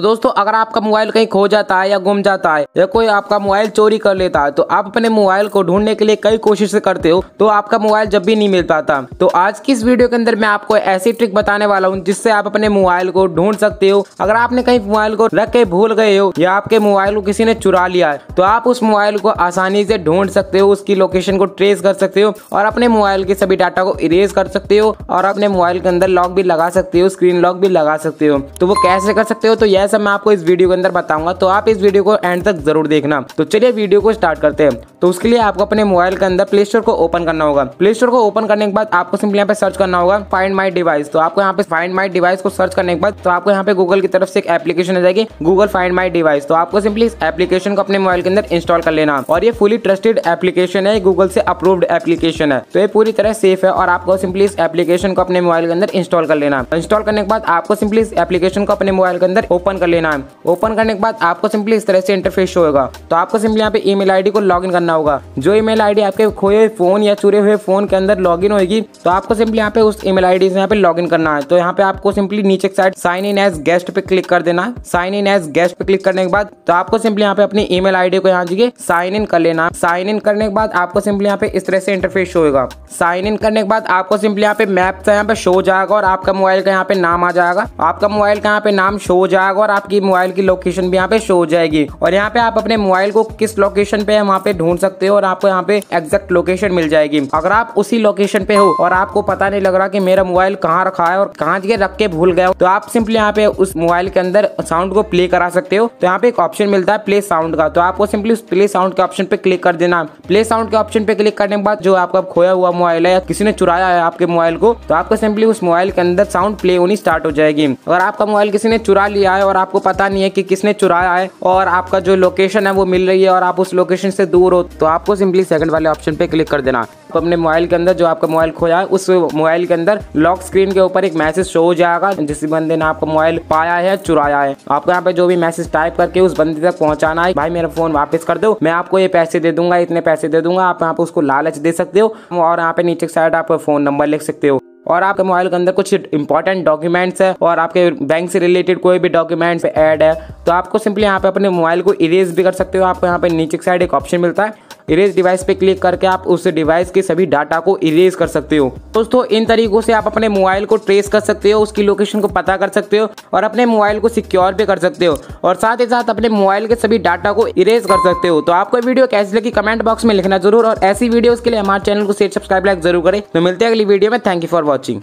तो दोस्तों अगर आपका मोबाइल कहीं खो जाता है या गुम जाता है या कोई आपका मोबाइल चोरी कर लेता है तो आप अपने मोबाइल को ढूंढने के लिए कई कोशिश करते हो तो आपका मोबाइल जब भी नहीं मिल पाता तो आज की इस वीडियो के अंदर मैं आपको ऐसी ट्रिक बताने वाला हूँ जिससे आप अपने मोबाइल को ढूंढ सकते हो अगर आपने कहीं मोबाइल को रख के भूल गए हो या आपके मोबाइल को किसी ने चुरा लिया है तो आप उस मोबाइल को आसानी से ढूंढ सकते हो उसकी लोकेशन को ट्रेस कर सकते हो और अपने मोबाइल के सभी डाटा को इरेज कर सकते हो और अपने मोबाइल के अंदर लॉक भी लगा सकते हो स्क्रीन लॉक भी लगा सकते हो तो वो कैसे कर सकते हो तो यस सब मैं आपको इस वीडियो के अंदर बताऊंगा तो आप इस वीडियो को एंड तक जरूर देखना तो चलिए वीडियो को स्टार्ट करते हैं तो उसके लिए आपको अपने मोबाइल के अंदर प्ले स्टोर को ओपन करना होगा प्ले स्टोर को ओपन करने के बाद आपको सिंपली यहाँ पे सर्च करना होगा फाइंड माई डिवाइस तो आपको यहाँ पे फाइंड माई डिवाइस को सर्च करने के बाद तो आपको यहाँ पे गूगल की तरफ से एक एप्लीकेशन आ जाएगी गूगल फाइंड माई डिवाइस तो आपको सिंपली इस एप्लीकेशन को अपने मोबाइल के अंदर इंस्टॉल कर लेना और ये फुली ट्रस्टेड एप्लीकेशन है गूगल से अप्रूव्ड एप्लीकेशन है तो ये पूरी तरह सेफ है और आपको सिंपली इस एप्लीकेशन को अपने मोबाइल के अंदर इंस्टॉल कर लेना इंस्टॉल करने के बाद आपको सिंपली इस एप्लीकेशन को अपने मोबाइल के अंदर ओपन कर लेना है ओपन करने के बाद आपको सिंपली इस तरह से इंटरफेस होगा तो आपको सिंपली यहाँ पे ईमेल आईडी को लॉगिन करना होगा जो ईमेल आईडी आपके खोए हुए फोन या चुरे हुए फोन के अंदर लॉगिन होगी तो आपको सिंपली यहाँ पे उस ईमेल आईडी से यहाँ पे लॉगिन करना है तो यहाँ पे आपको सिंपली नीचे side sign in as guest पे क्लिक कर देना साइन इन एज गेस्ट पे क्लिक करने के बाद तो आपको सिंपली यहाँ पे अपनी ई मेल को यहाँ जी साइन इन कर लेना साइन इन करने के बाद आपको सिंपली यहाँ पे इस तरह से इंटरफेस होगा साइन इन करने के बाद आपको सिंपली यहाँ पे मैप से यहाँ पे शो जाएगा और आपका मोबाइल का यहाँ पे नाम आ जाएगा आपका मोबाइल का यहाँ पे नाम शो जाएगा और आपकी मोबाइल की लोकेशन भी यहाँ पे शो हो जाएगी और यहाँ पे आप अपने मोबाइल को किस लोकेशन पे वहाँ पे ढूंढ सकते हो और आपको यहाँ पे एग्जैक्ट लोकेशन मिल जाएगी अगर आप उसी लोकेशन पे हो और आपको पता नहीं लग रहा की मेरा मोबाइल कहाँ रखा है और कहाँ जगह रख के भूल गया हो तो आप सिंपली यहाँ पे उस मोबाइल के अंदर साउंड को प्ले करा सकते हो तो यहाँ पे एक ऑप्शन मिलता है प्ले साउंड का तो आपको सिंपली उस प्ले साउंड के ऑप्शन पे क्लिक कर देना प्ले साउंड के ऑप्शन पे क्लिक करने के बाद जो आपका खोया हुआ मोबाइल है या किसी ने चुराया है आपके मोबाइल को तो आपको सिंपली उस मोबाइल के अंदर साउंड प्ले होनी स्टार्ट हो जाएगी अगर आपका मोबाइल किसी ने चुरा लिया है और आपको पता नहीं है कि किसने चुराया है और आपका जो लोकेशन है वो मिल रही है और आप उस लोकेशन से दूर हो तो आपको सिंपली सेकंड वाले ऑप्शन पे क्लिक कर देना तो अपने मोबाइल के अंदर जो आपका मोबाइल खोया है उस मोबाइल के अंदर लॉक स्क्रीन के ऊपर एक मैसेज शो हो जाएगा जिस बंदे ने आपका मोबाइल पाया है चुराया है आपको यहाँ पे जो भी मैसेज टाइप करके उस बंदे तक पहुंचाना है भाई मेरा फोन वापस कर दो मैं आपको ये पैसे दे दूंगा इतने पैसे दे दूंगा आप यहाँ पे उसको लालच दे सकते हो और यहाँ पे नीचे साइड आप फोन नंबर लिख सकते हो और आपके मोबाइल के अंदर कुछ इंपॉर्टेंट डॉक्यूमेंट्स है और आपके बैंक से रिलेटेड कोई भी डॉक्यूमेंट्स ऐड है तो आपको सिंपली यहाँ पे अपने मोबाइल को इरेज भी कर सकते हो आपको यहाँ पे नीचे साइड एक ऑप्शन मिलता है इरेज डिवाइस पे क्लिक करके आप उस डिवाइस के सभी डाटा को इरेज कर सकते हो दोस्तों इन तरीकों से आप अपने मोबाइल को ट्रेस कर सकते हो उसकी लोकेशन को पता कर सकते हो और अपने मोबाइल को सिक्योर भी कर सकते हो और साथ ही साथ अपने मोबाइल के सभी डाटा को इरेज कर सकते हो तो आपको वीडियो कैसी लगी कमेंट बॉक्स में लिखना जरूर और ऐसी वीडियो के लिए हमारे चैनल को शेयर सब्सक्राइब लाइक जरूर करें तो मिलते हैं अगली वीडियो में थैंक यू फॉर वॉचिंग